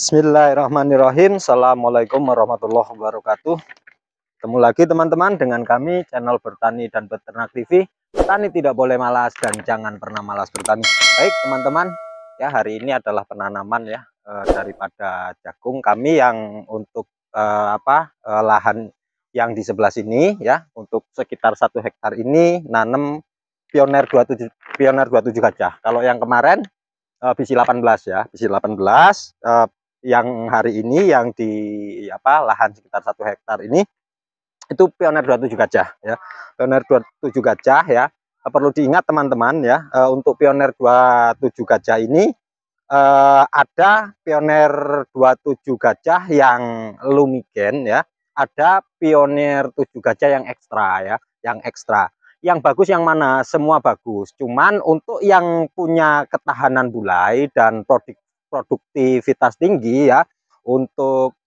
Bismillahirrahmanirrahim Assalamualaikum warahmatullahi wabarakatuh Ketemu lagi teman-teman dengan kami channel Bertani dan Peternak TV Petani tidak boleh malas dan jangan pernah malas bertani Baik teman-teman ya hari ini adalah penanaman ya eh, daripada jagung kami yang untuk eh, apa eh, lahan yang di sebelah sini ya untuk sekitar satu hektar ini nanam pioner 27 pioner 27 gajah kalau yang kemarin eh, bisi 18 ya bisi 18 eh, yang hari ini yang di apa lahan sekitar satu hektar ini itu pioner 27 gajah ya pioner 27 gajah ya eh, perlu diingat teman-teman ya eh, untuk pioner 27 gajah ini eh, ada pioner 27 gajah yang lumigen ya ada pioner 7 gajah yang ekstra ya yang ekstra yang bagus yang mana semua bagus cuman untuk yang punya ketahanan bulai dan produk produktivitas tinggi ya untuk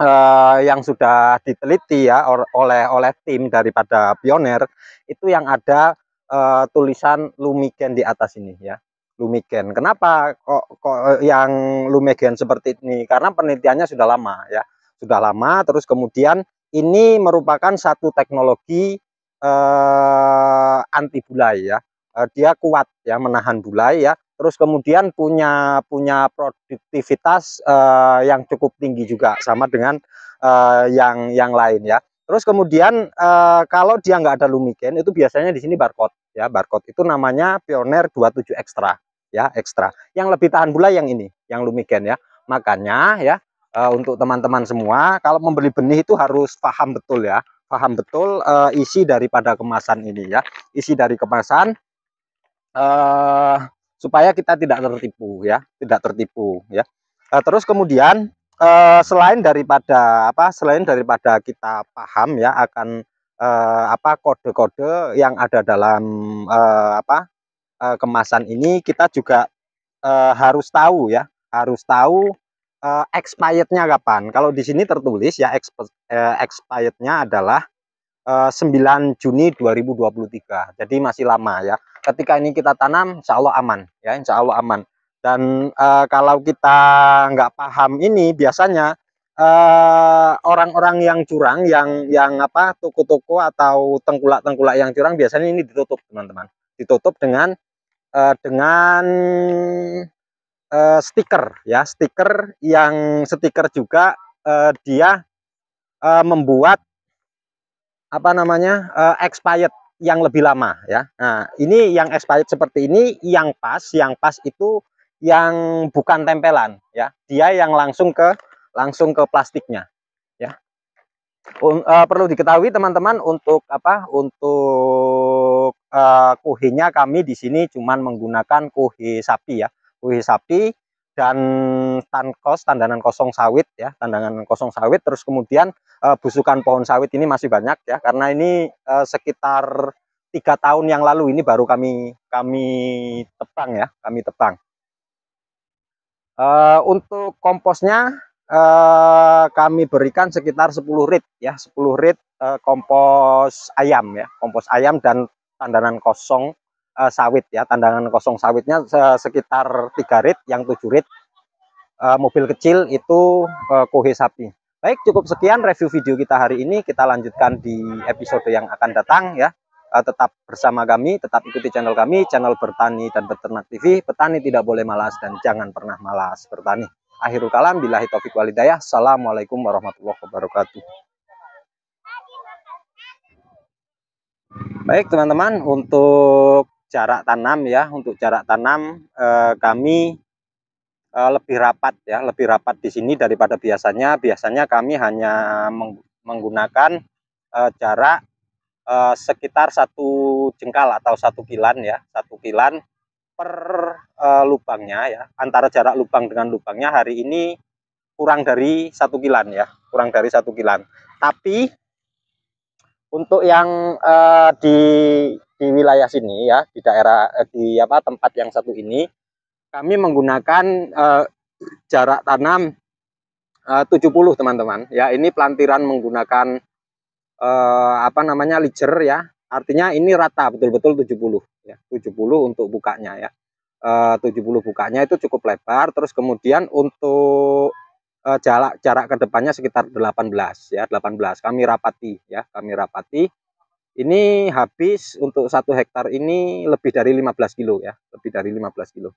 eh, yang sudah diteliti ya oleh oleh tim daripada pioner itu yang ada eh, tulisan lumigen di atas ini ya lumigen. Kenapa kok, kok eh, yang lumigen seperti ini? Karena penelitiannya sudah lama ya, sudah lama. Terus kemudian ini merupakan satu teknologi eh, anti bulai ya. Eh, dia kuat ya menahan bulai ya terus kemudian punya punya produktivitas uh, yang cukup tinggi juga sama dengan uh, yang yang lain ya terus kemudian uh, kalau dia nggak ada lumiken itu biasanya di sini barcode ya barcode itu namanya Pioneer 27 Extra ya extra yang lebih tahan bula yang ini yang lumiken ya makanya ya uh, untuk teman-teman semua kalau membeli benih itu harus paham betul ya paham betul uh, isi daripada kemasan ini ya isi dari kemasan uh, supaya kita tidak tertipu ya tidak tertipu ya nah, terus kemudian eh, selain daripada apa selain daripada kita paham ya akan eh, apa kode-kode yang ada dalam eh, apa kemasan ini kita juga harus tahu ya harus tahu expirednya kapan kalau di sini tertulis ya expirednya adalah 9 Juni 2023 jadi masih lama ya ketika ini kita tanam insya Allah aman ya insya Allah aman dan e, kalau kita nggak paham ini biasanya eh, orang-orang e, yang curang yang yang apa toko-toko atau tengkulak-tengkulak yang curang biasanya ini ditutup teman-teman ditutup dengan e, dengan e, stiker ya stiker yang stiker juga e, dia e, membuat apa namanya e, expired yang lebih lama ya. Nah, ini yang expired seperti ini yang pas, yang pas itu yang bukan tempelan ya. Dia yang langsung ke langsung ke plastiknya ya. Un, uh, perlu diketahui teman-teman untuk apa? Untuk uh, kuhinya kami di sini cuman menggunakan kuhi sapi ya. Kuhi sapi dan tankos tandanan kosong sawit ya tandangan kosong sawit terus kemudian e, busukan pohon sawit ini masih banyak ya karena ini e, sekitar tiga tahun yang lalu ini baru kami kami tebang ya kami tebang e, untuk komposnya e, kami berikan sekitar 10 rit ya 10 rit e, kompos ayam ya kompos ayam dan tandanan kosong uh, sawit ya tandangan kosong sawitnya sekitar 3 rit yang tujuh rit uh, mobil kecil itu uh, kohe sapi baik cukup sekian review video kita hari ini kita lanjutkan di episode yang akan datang ya uh, tetap bersama kami tetap ikuti channel kami channel bertani dan peternak TV petani tidak boleh malas dan jangan pernah malas bertani akhirul kalam bila taufik walidayah assalamualaikum warahmatullahi wabarakatuh Baik teman-teman untuk jarak tanam ya untuk jarak tanam eh, kami eh, lebih rapat ya lebih rapat di sini daripada biasanya biasanya kami hanya menggunakan eh, jarak eh, sekitar satu jengkal atau satu kilan ya satu kilan per eh, lubangnya ya antara jarak lubang dengan lubangnya hari ini kurang dari satu kilan ya kurang dari satu kilan tapi untuk yang eh, di di wilayah sini ya di daerah eh, di apa tempat yang satu ini kami menggunakan uh, jarak tanam eh, uh, 70 teman-teman ya ini pelantiran menggunakan uh, apa namanya lijer ya artinya ini rata betul-betul 70 ya 70 untuk bukanya ya uh, 70 bukanya itu cukup lebar terus kemudian untuk uh, jarak jarak kedepannya sekitar 18 ya 18 kami rapati ya kami rapati ini habis untuk satu hektar ini lebih dari 15 kilo ya, lebih dari 15 kilo.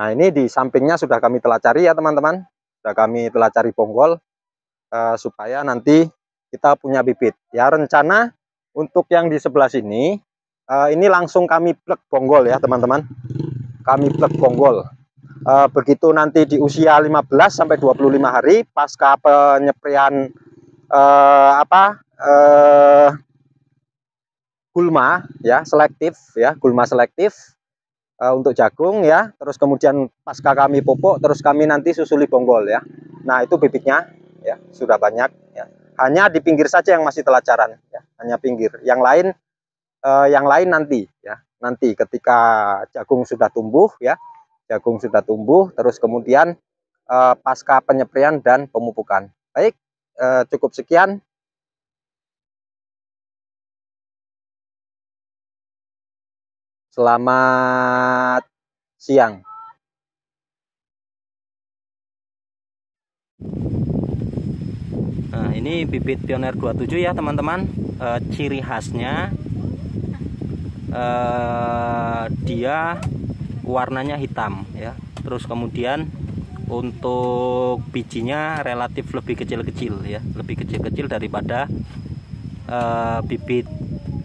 Nah ini di sampingnya sudah kami telacari ya teman-teman, sudah kami telacari bonggol eh, supaya nanti kita punya bibit. Ya rencana untuk yang di sebelah sini, eh, ini langsung kami plek bonggol ya teman-teman, kami plek bonggol Eh, begitu nanti di usia 15 sampai 25 hari pasca penyeprian uh, apa uh, gulma ya selektif ya gulma selektif uh, untuk jagung ya terus kemudian pasca kami pupuk terus kami nanti susuli bonggol ya nah itu bibitnya ya sudah banyak ya hanya di pinggir saja yang masih telacaran ya hanya pinggir yang lain uh, yang lain nanti ya nanti ketika jagung sudah tumbuh ya jagung sudah tumbuh terus kemudian uh, pasca penyeprian dan pemupukan baik uh, cukup sekian selamat siang Nah, ini bibit pioner 27 ya, teman-teman. E, ciri khasnya e, dia warnanya hitam ya terus kemudian untuk bijinya relatif lebih kecil-kecil ya lebih kecil-kecil daripada uh, bibit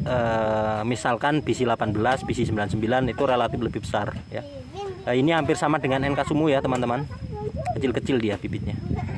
uh, misalkan BC 18 BC 99 itu relatif lebih besar ya uh, ini hampir sama dengan NK Sumu ya teman-teman kecil-kecil dia bibitnya